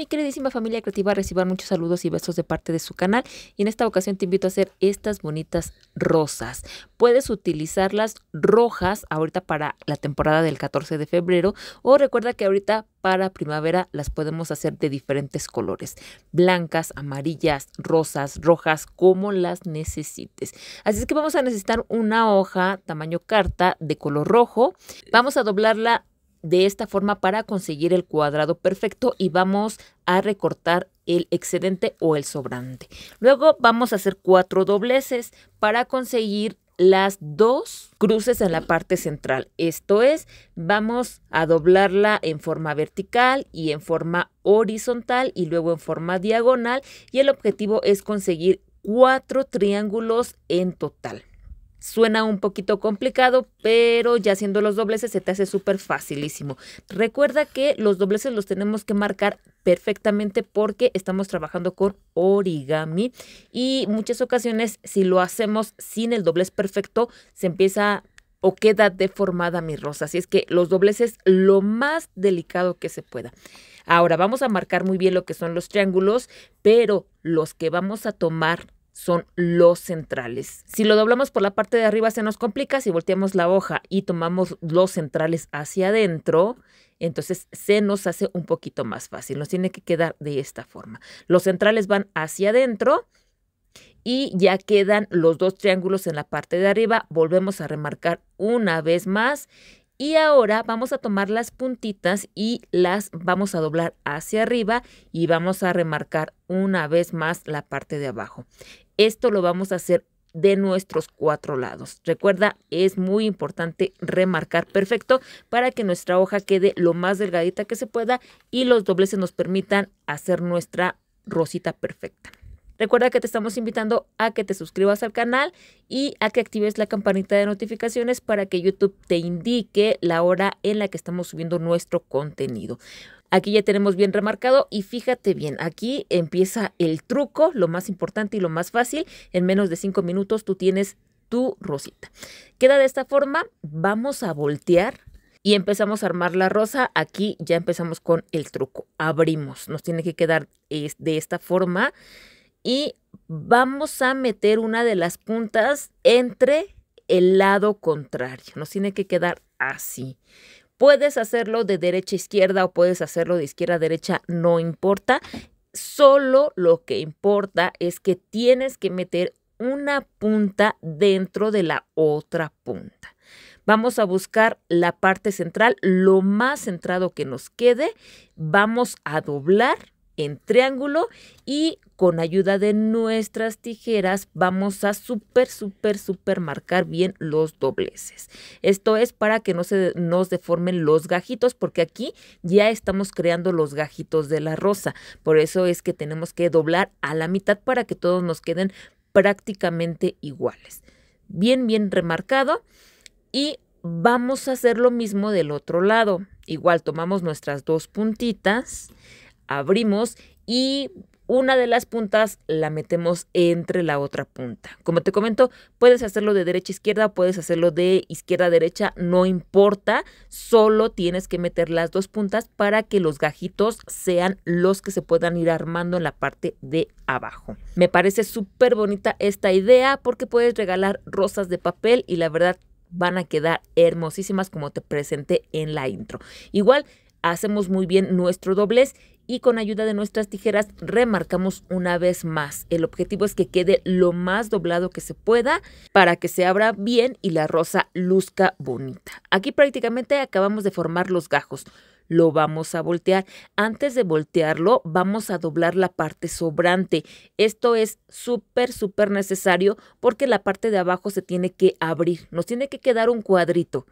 mi queridísima familia creativa, reciban muchos saludos y besos de parte de su canal. Y en esta ocasión te invito a hacer estas bonitas rosas. Puedes utilizarlas rojas ahorita para la temporada del 14 de febrero. O recuerda que ahorita para primavera las podemos hacer de diferentes colores. Blancas, amarillas, rosas, rojas, como las necesites. Así es que vamos a necesitar una hoja tamaño carta de color rojo. Vamos a doblarla de esta forma para conseguir el cuadrado perfecto y vamos a recortar el excedente o el sobrante. Luego vamos a hacer cuatro dobleces para conseguir las dos cruces en la parte central. Esto es, vamos a doblarla en forma vertical y en forma horizontal y luego en forma diagonal y el objetivo es conseguir cuatro triángulos en total. Suena un poquito complicado, pero ya haciendo los dobleces se te hace súper facilísimo. Recuerda que los dobleces los tenemos que marcar perfectamente porque estamos trabajando con origami y muchas ocasiones si lo hacemos sin el doblez perfecto se empieza o queda deformada mi rosa. Así es que los dobleces lo más delicado que se pueda. Ahora vamos a marcar muy bien lo que son los triángulos, pero los que vamos a tomar son los centrales. Si lo doblamos por la parte de arriba se nos complica, si volteamos la hoja y tomamos los centrales hacia adentro, entonces se nos hace un poquito más fácil, nos tiene que quedar de esta forma. Los centrales van hacia adentro y ya quedan los dos triángulos en la parte de arriba, volvemos a remarcar una vez más y ahora vamos a tomar las puntitas y las vamos a doblar hacia arriba y vamos a remarcar una vez más la parte de abajo. Esto lo vamos a hacer de nuestros cuatro lados. Recuerda, es muy importante remarcar perfecto para que nuestra hoja quede lo más delgadita que se pueda y los dobleces nos permitan hacer nuestra rosita perfecta. Recuerda que te estamos invitando a que te suscribas al canal y a que actives la campanita de notificaciones para que YouTube te indique la hora en la que estamos subiendo nuestro contenido. Aquí ya tenemos bien remarcado y fíjate bien, aquí empieza el truco, lo más importante y lo más fácil. En menos de cinco minutos tú tienes tu rosita. Queda de esta forma, vamos a voltear y empezamos a armar la rosa. Aquí ya empezamos con el truco. Abrimos, nos tiene que quedar de esta forma y vamos a meter una de las puntas entre el lado contrario. Nos tiene que quedar así. Puedes hacerlo de derecha a izquierda o puedes hacerlo de izquierda a derecha, no importa. Solo lo que importa es que tienes que meter una punta dentro de la otra punta. Vamos a buscar la parte central, lo más centrado que nos quede. Vamos a doblar en triángulo y con ayuda de nuestras tijeras vamos a súper, súper, súper marcar bien los dobleces. Esto es para que no se nos deformen los gajitos porque aquí ya estamos creando los gajitos de la rosa. Por eso es que tenemos que doblar a la mitad para que todos nos queden prácticamente iguales. Bien, bien remarcado. Y vamos a hacer lo mismo del otro lado. Igual tomamos nuestras dos puntitas, abrimos y una de las puntas la metemos entre la otra punta. Como te comento, puedes hacerlo de derecha a izquierda, puedes hacerlo de izquierda a derecha, no importa, solo tienes que meter las dos puntas para que los gajitos sean los que se puedan ir armando en la parte de abajo. Me parece súper bonita esta idea porque puedes regalar rosas de papel y la verdad van a quedar hermosísimas como te presenté en la intro. Igual hacemos muy bien nuestro doblez y con ayuda de nuestras tijeras remarcamos una vez más. El objetivo es que quede lo más doblado que se pueda para que se abra bien y la rosa luzca bonita. Aquí prácticamente acabamos de formar los gajos lo vamos a voltear. Antes de voltearlo, vamos a doblar la parte sobrante. Esto es súper, súper necesario porque la parte de abajo se tiene que abrir. Nos tiene que quedar un cuadrito.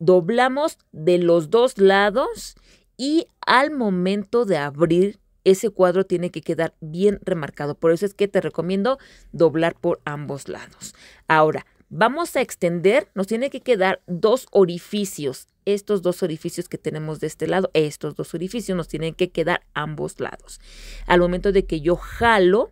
Doblamos de los dos lados y al momento de abrir ese cuadro tiene que quedar bien remarcado. Por eso es que te recomiendo doblar por ambos lados. Ahora, vamos a extender, nos tiene que quedar dos orificios. Estos dos orificios que tenemos de este lado, estos dos orificios nos tienen que quedar ambos lados. Al momento de que yo jalo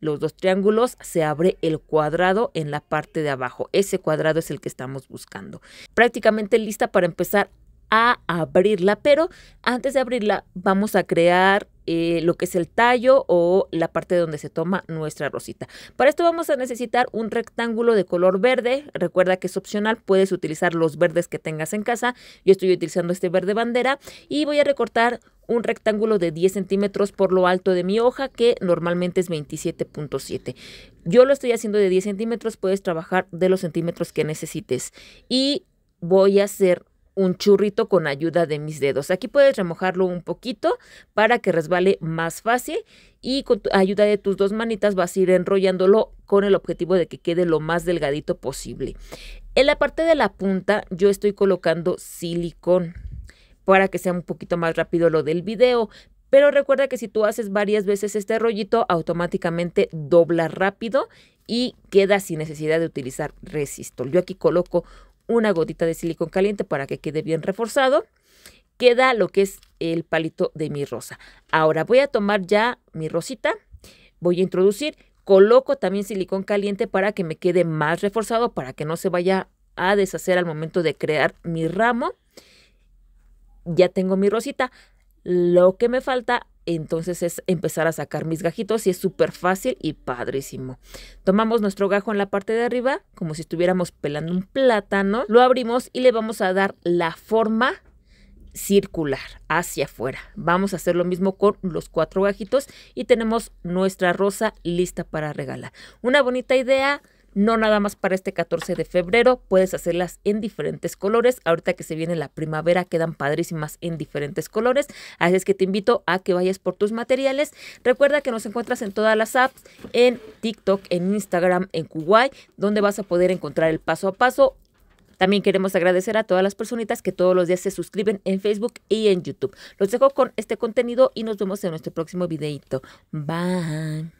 los dos triángulos, se abre el cuadrado en la parte de abajo. Ese cuadrado es el que estamos buscando. Prácticamente lista para empezar a abrirla, pero antes de abrirla vamos a crear eh, lo que es el tallo o la parte donde se toma nuestra rosita. Para esto vamos a necesitar un rectángulo de color verde. Recuerda que es opcional, puedes utilizar los verdes que tengas en casa. Yo estoy utilizando este verde bandera y voy a recortar un rectángulo de 10 centímetros por lo alto de mi hoja que normalmente es 27.7. Yo lo estoy haciendo de 10 centímetros, puedes trabajar de los centímetros que necesites. Y voy a hacer un churrito con ayuda de mis dedos. Aquí puedes remojarlo un poquito para que resbale más fácil y con ayuda de tus dos manitas vas a ir enrollándolo con el objetivo de que quede lo más delgadito posible. En la parte de la punta yo estoy colocando silicón para que sea un poquito más rápido lo del video, pero recuerda que si tú haces varias veces este rollito, automáticamente dobla rápido y queda sin necesidad de utilizar resistol. Yo aquí coloco una gotita de silicón caliente para que quede bien reforzado. Queda lo que es el palito de mi rosa. Ahora voy a tomar ya mi rosita, voy a introducir, coloco también silicón caliente para que me quede más reforzado, para que no se vaya a deshacer al momento de crear mi ramo. Ya tengo mi rosita. Lo que me falta entonces es empezar a sacar mis gajitos y es súper fácil y padrísimo. Tomamos nuestro gajo en la parte de arriba, como si estuviéramos pelando un plátano, lo abrimos y le vamos a dar la forma circular hacia afuera. Vamos a hacer lo mismo con los cuatro gajitos y tenemos nuestra rosa lista para regalar. Una bonita idea, no nada más para este 14 de febrero, puedes hacerlas en diferentes colores. Ahorita que se viene la primavera quedan padrísimas en diferentes colores, así es que te invito a que vayas por tus materiales. Recuerda que nos encuentras en todas las apps, en TikTok, en Instagram, en Kuwait, donde vas a poder encontrar el paso a paso también queremos agradecer a todas las personitas que todos los días se suscriben en Facebook y en YouTube. Los dejo con este contenido y nos vemos en nuestro próximo videito. Bye.